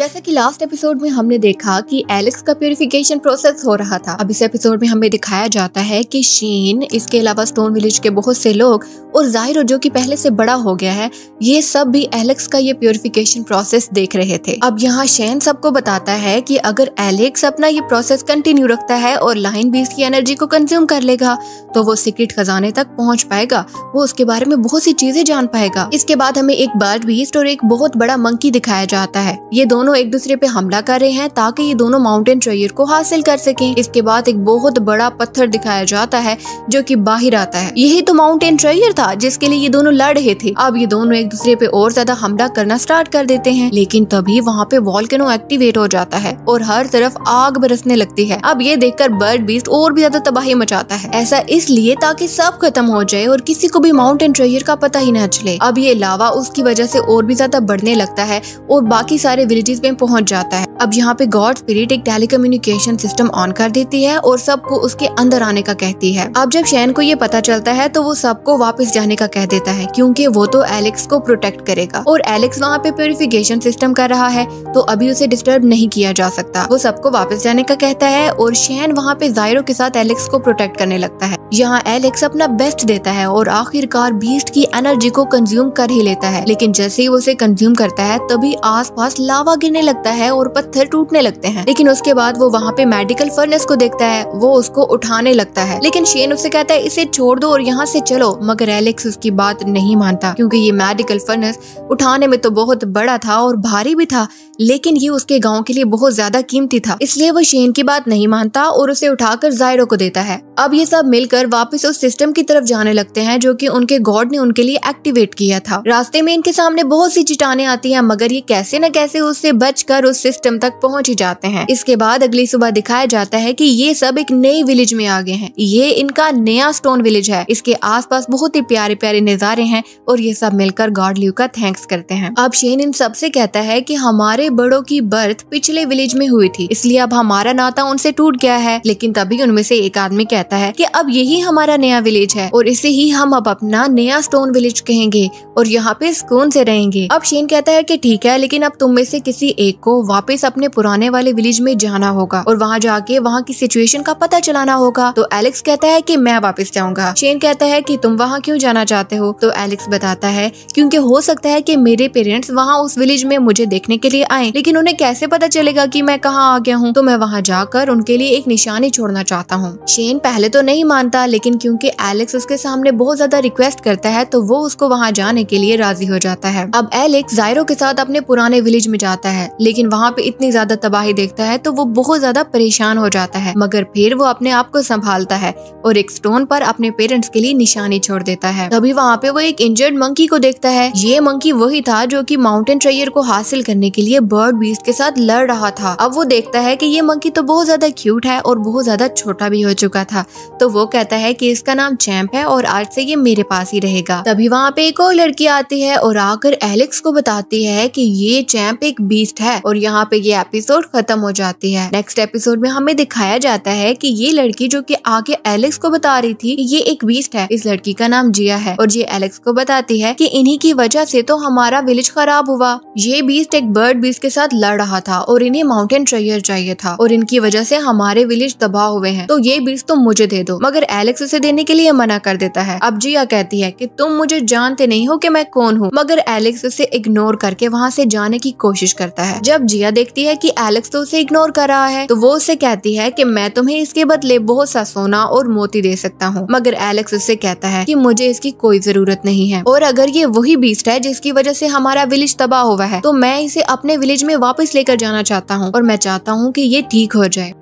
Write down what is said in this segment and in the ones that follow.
जैसा कि last episode में हमने देखा कि एलेक्स का प्योरिफिकेशन प्रोसेस हो रहा था अब इस एपिसोड में हमें दिखाया जाता है कि शीन इसके अलावा स्टोन विलेज के बहुत से लोग और जाहिर जो कि पहले से बड़ा हो गया है ये सब भी एलेक्स का ये प्योरिफिकेशन प्रोसेस देख रहे थे अब यहाँ शेन सबको बताता है कि अगर एलेक्स अपना ये प्रोसेस कंटिन्यू रखता है और लाइन भी इसकी एनर्जी को कंज्यूम कर लेगा तो वो सीक्रेट खजाने तक पहुँच पाएगा वो उसके बारे में बहुत सी चीजें जान पाएगा इसके बाद हमें एक बर्ड बीस्ट और एक बहुत बड़ा मंकी दिखाया जाता है ये दोनों दोनों एक दूसरे पे हमला कर रहे हैं ताकि ये दोनों माउंटेन ट्रेयर को हासिल कर सकें इसके बाद एक बहुत बड़ा पत्थर दिखाया जाता है जो कि बाहर आता है यही तो माउंटेन ट्रेयर था जिसके लिए ये दोनों लड़ रहे थे अब ये दोनों एक दूसरे पे और ज्यादा हमला करना स्टार्ट कर देते हैं लेकिन तभी वहाँ पे वॉल्केनो एक्टिवेट हो जाता है और हर तरफ आग बरसने लगती है अब ये देखकर बर्ड बीस्ट और भी ज्यादा तबाही मचाता है ऐसा इसलिए ताकि सब खत्म हो जाए और किसी को भी माउंटेन ट्रेयर का पता ही न चले अब ये लावा उसकी वजह से और भी ज्यादा बढ़ने लगता है और बाकी सारे विलेजेस में पहुंच जाता है अब यहाँ पे गॉड स्पिरिट एक टेलीकम्युनिकेशन सिस्टम ऑन कर देती है और सबको उसके अंदर आने का कहती है अब जब शैन को ये पता चलता है तो वो सबको वापस जाने का कह देता है क्योंकि वो तो एलेक्स को प्रोटेक्ट करेगा और एलेक्स वहाँ पे प्योरिफिकेशन सिस्टम कर रहा है तो अभी उसे डिस्टर्ब नहीं किया जा सकता वो सबको वापस जाने का कहता है और शैन वहाँ पे जायरो के साथ एलेक्स को प्रोटेक्ट करने लगता है यहाँ एलेक्स अपना बेस्ट देता है और आखिरकार बीस्ट की एनर्जी को कंज्यूम कर ही लेता है लेकिन जैसे ही उसे कंज्यूम करता है तभी पास लावा गिरने लगता है और पत्थर टूटने लगते हैं लेकिन उसके बाद वो वहाँ पे मेडिकल फर्नेस को देखता है वो उसको उठाने लगता है लेकिन शेन उसे कहता है इसे छोड़ दो और यहाँ से चलो मगर एलेक्स उसकी बात नहीं मानता क्योंकि ये मेडिकल फर्नेस उठाने में तो बहुत बड़ा था और भारी भी था लेकिन ये उसके गाँव के लिए बहुत ज्यादा कीमती था इसलिए वो शेन की बात नहीं मानता और उसे उठाकर जायरो को देता है अब ये सब मिलकर वापस उस सिस्टम की तरफ जाने लगते हैं जो कि उनके गॉड ने उनके लिए एक्टिवेट किया था रास्ते में इनके सामने बहुत सी चिटाने आती हैं मगर ये कैसे न कैसे उससे से बचकर उस सिस्टम तक पहुंच ही जाते हैं इसके बाद अगली सुबह दिखाया जाता है कि ये सब एक नए विलेज में आ गए हैं ये इनका नया स्टोन विलेज है इसके आसपास बहुत ही प्यारे प्यारे नज़ारे हैं और ये सब मिलकर गॉड लिव का थैंक्स करते हैं अब शेन इन सबसे कहता है कि हमारे बड़ों की बर्थ पिछले विलेज में हुई थी इसलिए अब हमारा नाता उनसे टूट गया है लेकिन तभी उनमें से एक आदमी कहता है कि अब यही हमारा नया विलेज है और इसे ही हम अब अपना नया स्टोन विलेज कहेंगे और यहाँ पे सुकून से रहेंगे अब शेन कहता है की ठीक है लेकिन अब तुम में से किसी किसी एक को वापस अपने पुराने वाले विलेज में जाना होगा और वहाँ जाके वहाँ की सिचुएशन का पता चलाना होगा तो एलेक्स कहता है की मैं वापस जाऊंगा शेन कहता है की तुम वहाँ क्यूँ जाना चाहते हो तो एलेक्स बताता है क्यूँकी हो सकता है की मेरे पेरेंट्स वहाँ उस विलेज में मुझे देखने के लिए आए लेकिन उन्हें कैसे पता चलेगा की मैं कहाँ आ गया हूँ तो मैं वहाँ जाकर उनके लिए एक निशानी छोड़ना चाहता हूँ शेन पहले तो नहीं मानता लेकिन क्योंकि एलेक्स उसके सामने बहुत ज्यादा रिक्वेस्ट करता है तो वो उसको वहाँ जाने के लिए राजी हो जाता है अब एलेक्स जायरो के साथ अपने पुराने विलेज में जाता है जाता है लेकिन वहाँ पे इतनी ज्यादा तबाही देखता है तो वो बहुत ज्यादा परेशान हो जाता है मगर फिर वो अपने आप को संभालता है और एक स्टोन पर अपने पेरेंट्स के लिए निशानी छोड़ देता है तभी वहाँ पे वो एक इंजर्ड मंकी को देखता है ये मंकी वही था जो की माउंटेन ट्रेयर को हासिल करने के लिए बर्ड बीस के साथ लड़ रहा था अब वो देखता है की ये मंकी तो बहुत ज्यादा क्यूट है और बहुत ज्यादा छोटा भी हो चुका था तो वो कहता है की इसका नाम चैम्प है और आज से ये मेरे पास ही रहेगा तभी वहाँ पे एक और लड़की आती है और आकर एलेक्स को बताती है की ये चैम्प एक बी बीस्ट है और यहाँ पे ये एपिसोड खत्म हो जाती है नेक्स्ट एपिसोड में हमें दिखाया जाता है कि ये लड़की जो कि आगे एलेक्स को बता रही थी ये एक बीस्ट है इस लड़की का नाम जिया है और ये एलेक्स को बताती है कि इन्हीं की वजह से तो हमारा विलेज खराब हुआ ये बीस्ट एक बर्ड बीस्ट के साथ लड़ रहा था और इन्हें माउंटेन ट्रेयर चाहिए था और इनकी वजह से हमारे विलेज तबाह हुए हैं तो ये बीस्ट तुम मुझे दे दो मगर एलेक्स उसे देने के लिए मना कर देता है अब जिया कहती है की तुम मुझे जानते नहीं हो की मैं कौन हूँ मगर एलेक्स उसे इग्नोर करके वहाँ से जाने की कोशिश कर करता है जब जिया देखती है कि एलेक्स तो उसे इग्नोर कर रहा है तो वो उसे कहती है कि मैं तुम्हें इसके बदले बहुत सा सोना और मोती दे सकता हूँ मगर एलेक्स उससे कहता है कि मुझे इसकी कोई जरूरत नहीं है और अगर ये वही बीस्ट है जिसकी वजह से हमारा विलेज तबाह हुआ है तो मैं इसे अपने विलेज में वापस लेकर जाना चाहता हूँ और मैं चाहता हूँ की ये ठीक हो जाए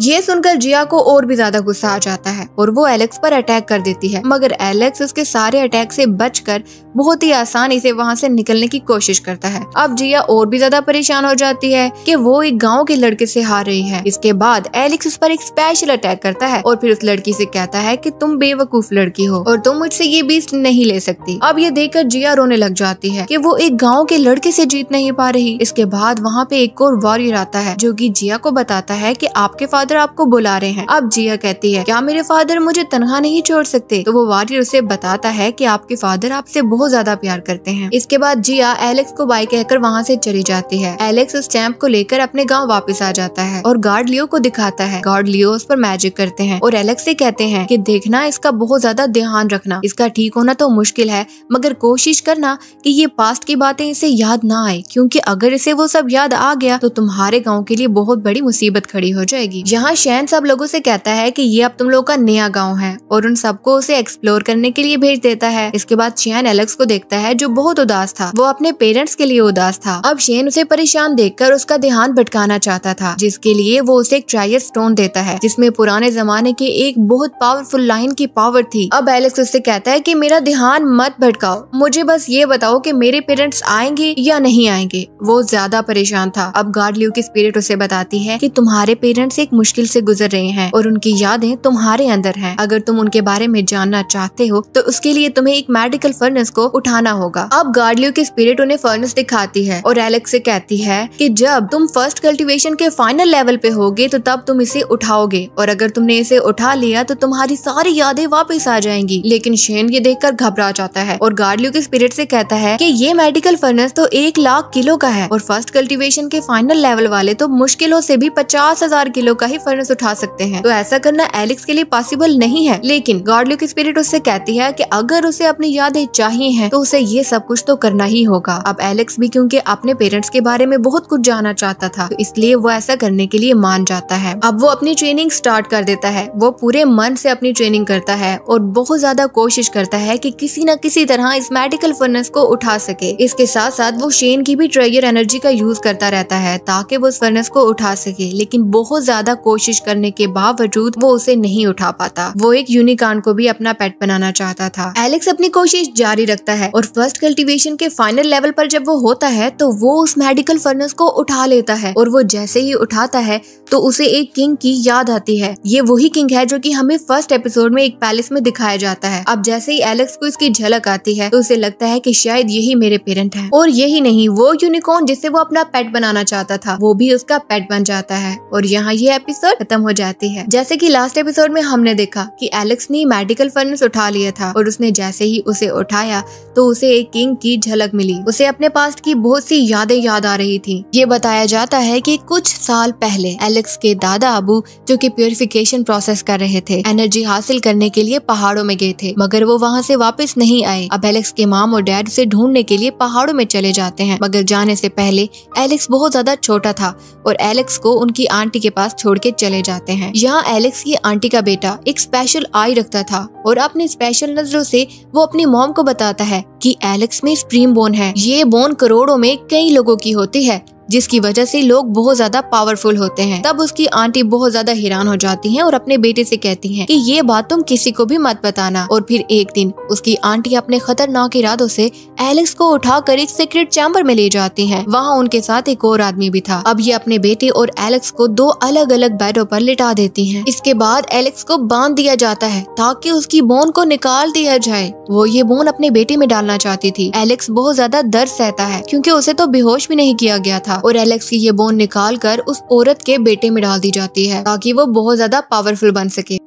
ये सुनकर जिया को और भी ज्यादा गुस्सा आ जाता है और वो एलेक्स पर अटैक कर देती है मगर एलेक्स उसके सारे अटैक से बचकर बहुत ही आसानी से वहाँ से निकलने की कोशिश करता है अब जिया और भी ज्यादा परेशान हो जाती है कि वो एक गांव के लड़के से हार रही है इसके बाद एलेक्स उस पर एक स्पेशल अटैक करता है और फिर उस लड़की से कहता है की तुम बेवकूफ लड़की हो और तुम मुझसे ये बीस नहीं ले सकती अब ये देखकर जिया रोने लग जाती है की वो एक गाँव के लड़के से जीत नहीं पा रही इसके बाद वहाँ पे एक और वॉरियर आता है जो की जिया को बताता है की आपके पास फादर आपको बुला रहे हैं अब जिया कहती है क्या मेरे फादर मुझे तनहा नहीं छोड़ सकते तो वो वारियर उसे बताता है की आपके फादर आपसे बहुत ज्यादा प्यार करते हैं इसके बाद जिया एलेक्स को बाई कहकर वहाँ से चली जाती है एलेक्स उस स्टैम्प को लेकर अपने गाँव वापिस आ जाता है और गार्ड लियो को दिखाता है गार्ड लियो उस पर मैजिक करते हैं और एलेक्स से कहते हैं की देखना इसका बहुत ज्यादा ध्यान रखना इसका ठीक होना तो मुश्किल है मगर कोशिश करना की ये पास्ट की बातें इसे याद ना आए क्यूँकी अगर इसे वो सब याद आ गया तो तुम्हारे गाँव के लिए बहुत बड़ी मुसीबत खड़ी हो जाएगी जहाँ शैन सब लोगों से कहता है कि ये अब तुम लोगों का नया गांव है और उन सबको उसे एक्सप्लोर करने के लिए भेज देता है इसके बाद शैन एलेक्स को देखता है जो बहुत उदास था वो अपने पेरेंट्स के लिए उदास था अब शैन उसे परेशान कर उसका ध्यान भटकाना चाहता था जिसके लिए वो उसे एक ट्रायर स्टोन देता है जिसमे पुराने जमाने की एक बहुत पावरफुल लाइन की पावर थी अब एलेक्स उससे कहता है की मेरा ध्यान मत भटकाओ मुझे बस ये बताओ की मेरे पेरेंट्स आएंगे या नहीं आएंगे वो ज्यादा परेशान था अब गार्ड ल्यू की स्पिरिट उसे बताती है की तुम्हारे पेरेंट्स एक मुश्किल से गुजर रहे हैं और उनकी यादें तुम्हारे अंदर हैं अगर तुम उनके बारे में जानना चाहते हो तो उसके लिए तुम्हें एक मेडिकल फर्नेस को उठाना होगा अब गार्डलियो की स्पिरिट उन्हें फर्नेस दिखाती है और एलेक्स से कहती है कि जब तुम फर्स्ट कल्टिवेशन के फाइनल लेवल पे होगे तो तब तुम इसे उठाओगे और अगर तुमने इसे उठा लिया तो तुम्हारी सारी यादें वापस आ जाएंगी लेकिन शेन ये देख घबरा जाता है और गार्डलियो के स्पिरिट से कहता है की ये मेडिकल फर्नेस तो एक लाख किलो का है और फर्स्ट कल्टिवेशन के फाइनल लेवल वाले तो मुश्किलों से भी पचास हजार किलो का ही फर्नेस उठा सकते हैं तो ऐसा करना एलेक्स के लिए पॉसिबल नहीं है लेकिन गॉडलुक स्पिरिट उससे कहती है की अगर उसे अपनी यादें चाहिए हैं तो उसे ये सब कुछ तो करना ही होगा अब एलेक्स भी क्योंकि अपने पेरेंट्स के बारे में बहुत कुछ जानना चाहता था तो इसलिए वो ऐसा करने के लिए मान जाता है अब वो अपनी ट्रेनिंग स्टार्ट कर देता है वो पूरे मन से अपनी ट्रेनिंग करता है और बहुत ज्यादा कोशिश करता है कि किसी न किसी तरह इस मेडिकल फर्नेस को उठा सके इसके साथ साथ वो शेन की भी ट्रेयर एनर्जी का यूज करता रहता है ताकि वो इस फर्नेस को उठा सके लेकिन बहुत ज्यादा कोशिश करने के बावजूद वो उसे नहीं उठा पाता वो एक यूनिकॉर्न को भी अपना पेट बनाना चाहता था एलेक्स अपनी कोशिश जारी रखता है और फर्स्ट कल्टिवेशन के फाइनल लेवल पर जब वो होता है तो वो उस मेडिकल फर्नेस को उठा लेता है और वो जैसे ही उठाता है तो उसे एक किंग की याद आती है ये वही किंग है जो की हमें फर्स्ट एपिसोड में एक पैलेस में दिखाया जाता है अब जैसे ही एलेक्स को इसकी झलक आती है तो उसे लगता है की शायद यही मेरे पेरेंट है और यही नहीं वो यूनिकॉर्न जिसे वो अपना पेट बनाना चाहता था वो भी उसका पेट बन जाता है और यहाँ ये एपिसोड एपिसोड खत्म हो जाती है जैसे की लास्ट एपिसोड में हमने देखा की एलेक्स ने मेडिकल फर्नेस उठा लिया था और उसने जैसे ही उसे उठाया तो उसे एक किंग की झलक मिली उसे अपने पास की बहुत सी यादें याद आ रही थी ये बताया जाता है की कुछ साल पहले एलेक्स के दादा अबू जो की प्योरिफिकेशन प्रोसेस कर रहे थे एनर्जी हासिल करने के लिए पहाड़ों में गए थे मगर वो वहाँ से वापस नहीं आए अब एलेक्स के माम और डैड उसे ढूंढने के लिए पहाड़ों में चले जाते हैं मगर जाने से पहले एलेक्स बहुत ज्यादा छोटा था और एलेक्स को उनकी आंटी के पास छोड़ के चले जाते हैं यहाँ एलेक्स की आंटी का बेटा एक स्पेशल आई रखता था और अपनी स्पेशल नजरों से वो अपनी मॉम को बताता है कि एलेक्स में स्ट्रीम बोन है ये बोन करोड़ों में कई लोगों की होती है जिसकी वजह से लोग बहुत ज्यादा पावरफुल होते हैं तब उसकी आंटी बहुत ज्यादा हैरान हो जाती हैं और अपने बेटे से कहती हैं कि ये बात तुम किसी को भी मत बताना और फिर एक दिन उसकी आंटी अपने खतरनाक इरादों से एलेक्स को उठाकर एक सीक्रेट चैम्बर में ले जाती हैं वहाँ उनके साथ एक और आदमी भी था अब ये अपने बेटे और एलेक्स को दो अलग अलग बेडो पर लिटा देती है इसके बाद एलेक्स को बांध दिया जाता है ताकि उसकी बोन को निकाल दिया जाए वो ये बोन अपने बेटे में डालना करना चाहती थी एलेक्स बहुत ज्यादा दर्द सहता है क्योंकि उसे तो बेहोश भी नहीं किया गया था और एलेक्स की ये बोन निकाल कर उस औरत के बेटे में डाल दी जाती है ताकि वो बहुत ज्यादा पावरफुल बन सके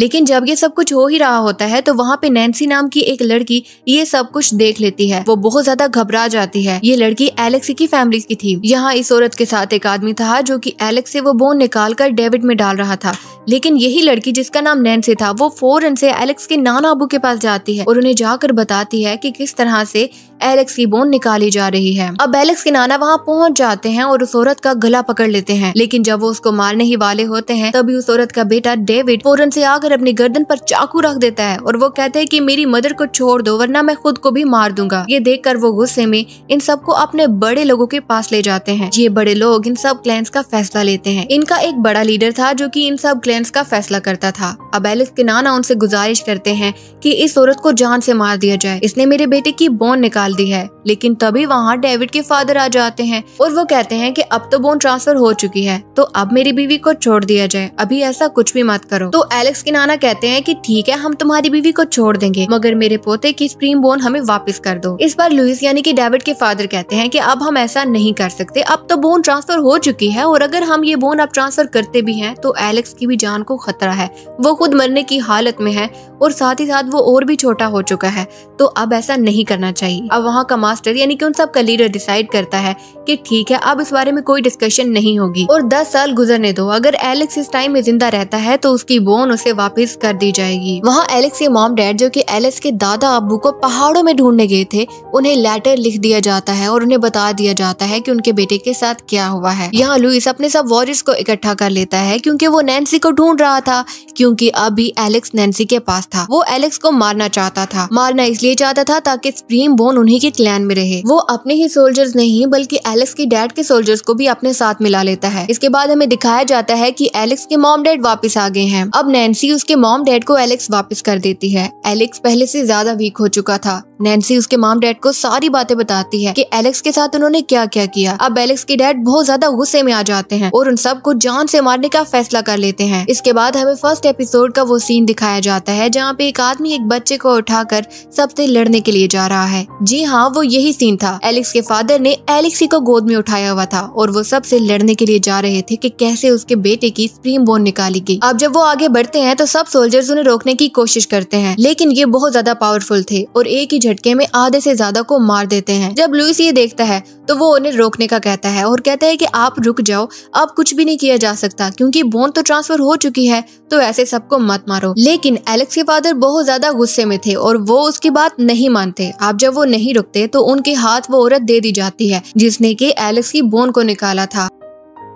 लेकिन जब ये सब कुछ हो ही रहा होता है तो वहाँ पे नैन्सी नाम की एक लड़की ये सब कुछ देख लेती है वो बहुत ज्यादा घबरा जाती है ये लड़की एलेक्स की फैमिली की थी यहाँ इस औरत के साथ एक आदमी था जो की एलेक्स से वो बोन निकाल कर डेविड में डाल रहा था लेकिन यही लड़की जिसका नाम नैन्सी था वो फौरन से एलेक्स के नाना अबू के पास जाती है और उन्हें जाकर बताती है कि किस तरह से एलेक्स की बोन निकाली जा रही है अब एलेक्स के नाना वहाँ पहुँच जाते हैं और उस औरत का गला पकड़ लेते हैं लेकिन जब वो उसको मारने ही वाले होते हैं तभी उस औरत का बेटा डेविड फौरन से आग उठाकर अपनी गर्दन पर चाकू रख देता है और वो कहते हैं कि मेरी मदर को छोड़ दो वरना मैं खुद को भी मार दूंगा ये देखकर वो गुस्से में इन सबको अपने बड़े लोगों के पास ले जाते हैं ये बड़े लोग इन सब क्लैंस का फैसला लेते हैं इनका एक बड़ा लीडर था जो की इन सब क्लैंस का फैसला करता था अब एलिस के नाना उनसे गुजारिश करते हैं की इस औरत को जान से मार दिया जाए इसने मेरे बेटे की बोन निकाल दी है लेकिन तभी वहाँ डेविड के फादर आ जाते हैं और वो कहते हैं कि अब तो बोन ट्रांसफर हो चुकी है तो अब मेरी बीवी को छोड़ दिया जाए अभी ऐसा कुछ भी मत करो तो एलेक्स उसके नाना कहते हैं कि ठीक है हम तुम्हारी बीवी को छोड़ देंगे मगर मेरे पोते की स्प्रीम बोन हमें वापस कर दो इस बार लुइस यानी कि डेविड के फादर कहते हैं कि अब हम ऐसा नहीं कर सकते अब तो बोन ट्रांसफर हो चुकी है और अगर हम ये बोन अब ट्रांसफर करते भी है तो एलेक्स की भी जान को खतरा है वो खुद मरने की हालत में है और साथ ही साथ वो और भी छोटा हो चुका है तो अब ऐसा नहीं करना चाहिए अब वहाँ का मास्टर यानी कि उन सब का लीडर डिसाइड करता है कि ठीक है अब इस बारे में कोई डिस्कशन नहीं होगी और दस साल गुजरने दो अगर एलेक्स इस टाइम में जिंदा रहता है तो उसकी बोन उसे वापस कर दी जाएगी वहाँ एलेक्स के मॉम डैड जो की एलेक्स के दादा अबू को पहाड़ों में ढूंढने गए थे उन्हें लेटर लिख दिया जाता है और उन्हें बता दिया जाता है की उनके बेटे के साथ क्या हुआ है यहाँ लुइस अपने सब वॉरियर्स को इकट्ठा कर लेता है क्यूँकी वो नैन्सी को ढूंढ रहा था क्यूँकी अभी एलेक्स नैन्सी के पास था वो एलेक्स को मारना चाहता था मारना इसलिए चाहता था ताकि स्प्रीम बोन उन्हीं के क्लैन में रहे वो अपने ही सोल्जर्स नहीं बल्कि एलेक्स के डैड के सोल्जर्स को भी अपने साथ मिला लेता है इसके बाद हमें दिखाया जाता है कि एलेक्स के मॉम डैड वापस आ गए हैं अब नैन्सी उसके मॉम डैड को एलेक्स वापस कर देती है एलेक्स पहले से ज्यादा वीक हो चुका था नैन्सी उसके माम डैड को सारी बातें बताती है कि एलेक्स के साथ उन्होंने क्या क्या किया अब एलेक्स के डैड बहुत ज्यादा गुस्से में आ जाते हैं और उन सबको जान से मारने का फैसला कर लेते हैं इसके बाद हमें फर्स्ट एपिसोड का वो सीन दिखाया जाता है जहाँ पे एक आदमी एक बच्चे को उठाकर सबसे लड़ने के लिए जा रहा है जी हाँ वो यही सीन था एलेक्स के फादर ने एलेक्सी को गोद में उठाया हुआ था और वो सबसे लड़ने के लिए जा रहे थे की कैसे उसके बेटे की स्प्रीम बोन निकाली गई अब जब वो आगे बढ़ते हैं तो सब सोल्जर्स उन्हें रोकने की कोशिश करते हैं लेकिन ये बहुत ज्यादा पावरफुल थे और एक ही झटके में आधे से ज्यादा को मार देते हैं जब लुइस ये देखता है तो वो उन्हें रोकने का कहता है और कहता है कि आप रुक जाओ अब कुछ भी नहीं किया जा सकता क्योंकि बोन तो ट्रांसफर हो चुकी है तो ऐसे सबको मत मारो लेकिन एलेक्स के फादर बहुत ज्यादा गुस्से में थे और वो उसकी बात नहीं मानते आप जब वो नहीं रुकते तो उनके हाथ वो औरत दे दी जाती है जिसने की एलेक्स की बोन को निकाला था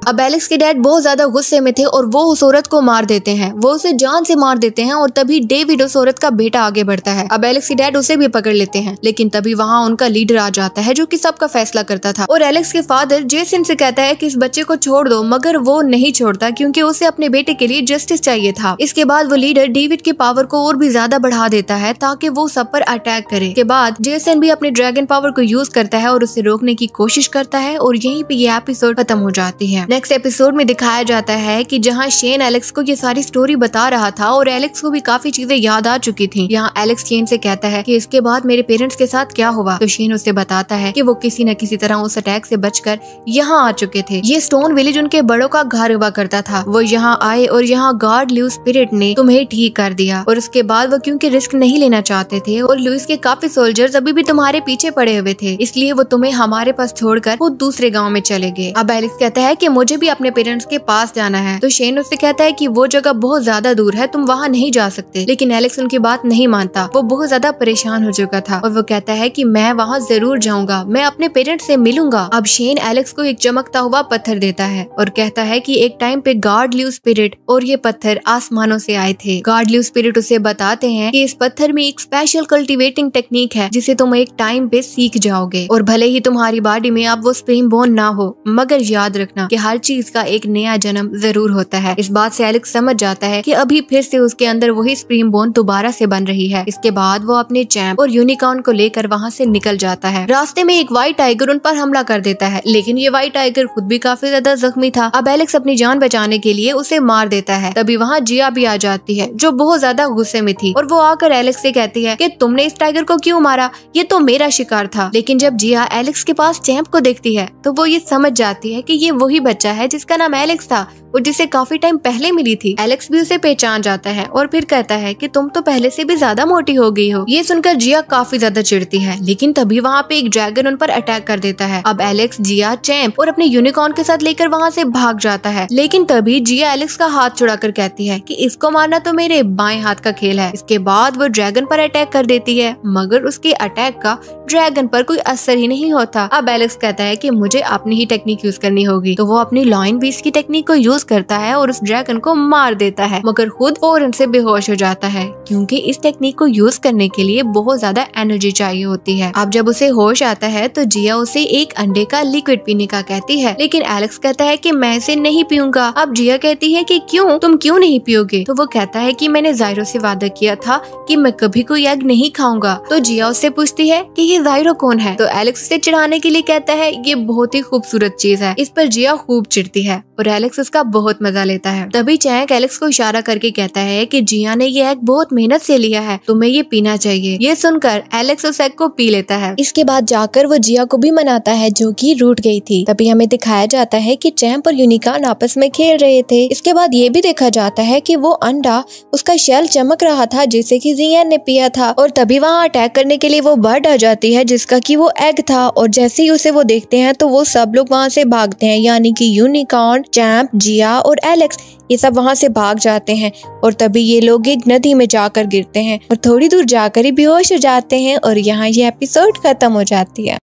अब एलेक्स के डैड बहुत ज्यादा गुस्से में थे और वो उस औरत को मार देते हैं वो उसे जान से मार देते हैं और तभी डेविड उस औरत का बेटा आगे बढ़ता है अब एलेक्स के डैड उसे भी पकड़ लेते हैं लेकिन तभी वहाँ उनका लीडर आ जाता है जो की सबका फैसला करता था और एलेक्स के फादर जेसन से कहता है की इस बच्चे को छोड़ दो मगर वो नहीं छोड़ता क्यूँकी उसे अपने बेटे के लिए जस्टिस चाहिए था इसके बाद वो लीडर डेविड के पावर को और भी ज्यादा बढ़ा देता है ताकि वो सब पर अटैक करे के बाद जेसन भी अपने ड्रैगन पावर को यूज करता है और उसे रोकने की कोशिश करता है और यहीं पे ये एपिसोड खत्म हो जाती है नेक्स्ट एपिसोड में दिखाया जाता है कि जहाँ शेन एलेक्स को ये सारी स्टोरी बता रहा था और एलेक्स को भी काफी चीजें याद आ चुकी थी यहाँ एलेक्स शेन से कहता है कि इसके बाद मेरे पेरेंट्स के साथ क्या हुआ तो शेन उसे बताता है कि वो किसी न किसी तरह उस अटैक से बचकर यहाँ आ चुके थे ये स्टोन विलेज उनके बड़ों का घर हुआ करता था वो यहाँ आए और यहाँ गार्ड ल्यू स्पिरिट ने तुम्हें ठीक कर दिया और उसके बाद वो क्योंकि रिस्क नहीं लेना चाहते थे और लुइस के काफी सोल्जर्स अभी भी तुम्हारे पीछे पड़े हुए थे इसलिए वो तुम्हें हमारे पास छोड़कर वो दूसरे गाँव में चले गए अब एलेक्स कहता है की मुझे भी अपने पेरेंट्स के पास जाना है तो शेन उससे कहता है की वो जगह बहुत ज्यादा दूर है तुम वहाँ नहीं जा सकते लेकिन एलेक्स उनकी बात नहीं मानता वो बहुत ज्यादा परेशान हो चुका था और वो कहता है की मैं वहाँ जरूर जाऊंगा मैं अपने पेरेंट्स से मिलूंगा अब शेन एलेक्स को एक चमकता हुआ पत्थर देता है और कहता है की एक टाइम पे गार्ड ल्यू स्पिरिट और ये पत्थर आसमानों से आए थे गार्ड ल्यू स्पिरिट उसे बताते हैं कि इस पत्थर में एक स्पेशल कल्टीवेटिंग टेक्निक है जिसे तुम एक टाइम पे सीख जाओगे और भले ही तुम्हारी बॉडी में अब वो स्प्रिंग बोन ना हो मगर याद रखना की हर चीज का एक नया जन्म जरूर होता है इस बात से एलेक्स समझ जाता है कि अभी फिर से उसके अंदर वही स्प्रीम बोन दोबारा से बन रही है इसके बाद वो अपने चैम्प और यूनिकॉर्न को लेकर वहाँ से निकल जाता है रास्ते में एक व्हाइट टाइगर उन पर हमला कर देता है लेकिन ये व्हाइट टाइगर खुद भी काफी ज्यादा जख्मी था अब एलेक्स अपनी जान बचाने के लिए उसे मार देता है तभी वहाँ जिया भी आ जाती है जो बहुत ज्यादा गुस्से में थी और वो आकर एलेक्स से कहती है की तुमने इस टाइगर को क्यूँ मारा ये तो मेरा शिकार था लेकिन जब जिया एलेक्स के पास चैम्प को देखती है तो वो ये समझ जाती है की ये वही बच्चा बच्चा है जिसका नाम एलेक्स था वो जिसे काफी टाइम पहले मिली थी एलेक्स भी उसे पहचान जाता है और फिर कहता है कि तुम तो पहले से भी ज्यादा मोटी हो गई हो ये सुनकर जिया काफी ज्यादा चिड़ती है लेकिन तभी वहाँ पे एक ड्रैगन उन पर अटैक कर देता है अब एलेक्स जिया चैम्प और अपने यूनिकॉर्न के साथ लेकर वहाँ से भाग जाता है लेकिन तभी जिया एलेक्स का हाथ कर कहती है की इसको मारना तो मेरे बाएं हाथ का खेल है इसके बाद वो ड्रैगन पर अटैक कर देती है मगर उसके अटैक का ड्रैगन पर कोई असर ही नहीं होता अब एलेक्स कहता है की मुझे अपनी ही टेक्निक यूज करनी होगी तो वो अपनी लॉइन बीस की टेक्निक को यूज यूज करता है और उस ड्रैगन को मार देता है मगर खुद और से बेहोश हो जाता है क्योंकि इस टेक्निक को यूज करने के लिए बहुत ज्यादा एनर्जी चाहिए होती है अब जब उसे होश आता है तो जिया उसे एक अंडे का लिक्विड पीने का कहती है लेकिन एलेक्स कहता है की मैं इसे नहीं पीऊंगा अब जिया कहती है की क्यूँ तुम क्यूँ नहीं पियोगे तो वो कहता है की मैंने जायरो ऐसी वादा किया था की मैं कभी कोई एग नहीं खाऊंगा तो जिया उससे पूछती है की ये जायरो कौन है तो एलेक्स उसे चिढ़ाने के लिए कहता है ये बहुत ही खूबसूरत चीज है इस पर जिया खूब चिड़ती है और एलेक्स उसका बहुत मजा लेता है तभी चैंक एलेक्स को इशारा करके कहता है कि जिया ने ये एग बहुत मेहनत से लिया है तुम्हें ये पीना चाहिए ये सुनकर एलेक्स उस एग को पी लेता है इसके बाद जाकर वो जिया को भी मनाता है जो की रूट गई थी तभी हमें दिखाया जाता है की चैम्प और यूनिकॉर्न आपस में खेल रहे थे इसके बाद ये भी देखा जाता है की वो अंडा उसका शेल चमक रहा था जिसे की जिया ने पिया था और तभी वहाँ अटैक करने के लिए वो बर्ड आ जाती है जिसका की वो एग था और जैसे ही उसे वो देखते हैं तो वो सब लोग वहाँ से भागते हैं यानी की यूनिकॉर्न चैंप जिया रिया और एलेक्स ये सब वहाँ से भाग जाते हैं और तभी ये लोग एक नदी में जाकर गिरते हैं और थोड़ी दूर जाकर ही बेहोश हो जाते हैं और यहाँ ये एपिसोड खत्म हो जाती है